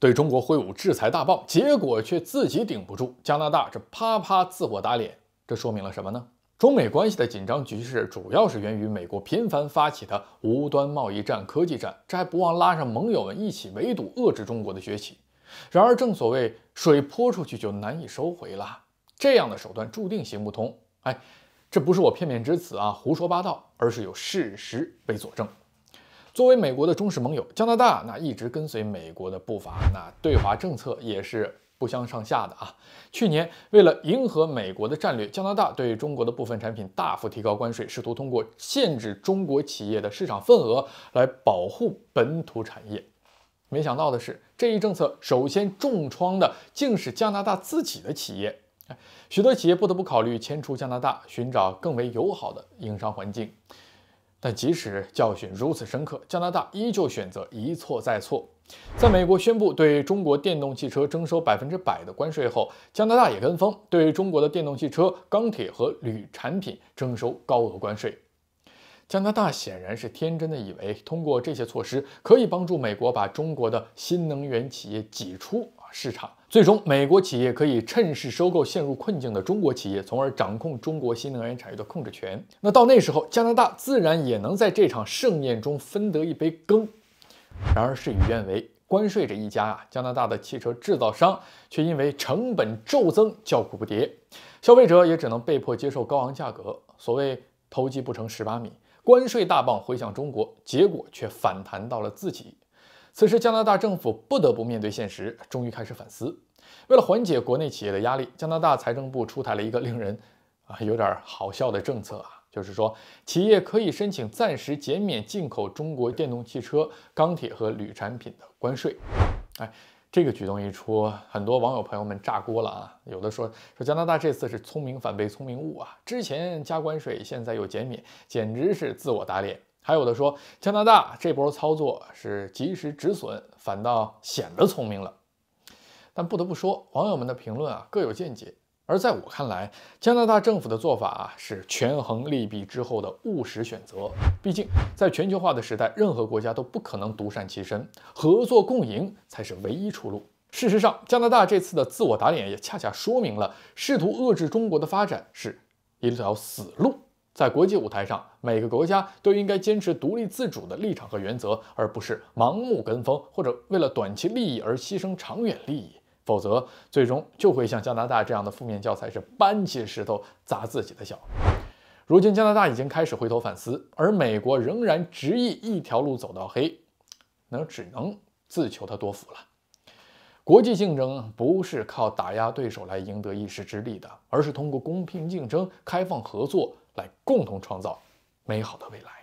对中国挥舞制裁大棒，结果却自己顶不住，加拿大这啪啪自我打脸，这说明了什么呢？中美关系的紧张局势主要是源于美国频繁发起的无端贸易战、科技战，这还不忘拉上盟友们一起围堵、遏制中国的崛起。然而，正所谓水泼出去就难以收回啦，这样的手段注定行不通。哎，这不是我片面之词啊，胡说八道，而是有事实为佐证。作为美国的忠实盟友，加拿大那一直跟随美国的步伐，那对华政策也是不相上下的啊。去年，为了迎合美国的战略，加拿大对中国的部分产品大幅提高关税，试图通过限制中国企业的市场份额来保护本土产业。没想到的是，这一政策首先重创的竟是加拿大自己的企业，许多企业不得不考虑迁出加拿大，寻找更为友好的营商环境。但即使教训如此深刻，加拿大依旧选择一错再错。在美国宣布对中国电动汽车征收百分之百的关税后，加拿大也跟风，对中国的电动汽车、钢铁和铝产品征收高额关税。加拿大显然是天真的以为，通过这些措施可以帮助美国把中国的新能源企业挤出。市场最终，美国企业可以趁势收购陷入困境的中国企业，从而掌控中国新能源产业的控制权。那到那时候，加拿大自然也能在这场盛宴中分得一杯羹。然而事与愿违，关税这一家啊，加拿大的汽车制造商却因为成本骤增叫苦不迭，消费者也只能被迫接受高昂价格。所谓偷鸡不成蚀把米，关税大棒挥向中国，结果却反弹到了自己。此时，加拿大政府不得不面对现实，终于开始反思。为了缓解国内企业的压力，加拿大财政部出台了一个令人啊有点好笑的政策啊，就是说企业可以申请暂时减免进口中国电动汽车、钢铁和铝产品的关税。哎，这个举动一出，很多网友朋友们炸锅了啊！有的说说加拿大这次是聪明反被聪明误啊，之前加关税，现在又减免，简直是自我打脸。还有的说，加拿大这波操作是及时止损，反倒显得聪明了。但不得不说，网友们的评论啊各有见解。而在我看来，加拿大政府的做法啊是权衡利弊之后的务实选择。毕竟，在全球化的时代，任何国家都不可能独善其身，合作共赢才是唯一出路。事实上，加拿大这次的自我打脸，也恰恰说明了试图遏制中国的发展是一条死路。在国际舞台上，每个国家都应该坚持独立自主的立场和原则，而不是盲目跟风或者为了短期利益而牺牲长远利益。否则，最终就会像加拿大这样的负面教材，是搬起石头砸自己的脚。如今，加拿大已经开始回头反思，而美国仍然执意一条路走到黑，那只能自求他多福了。国际竞争不是靠打压对手来赢得一时之力的，而是通过公平竞争、开放合作。来共同创造美好的未来。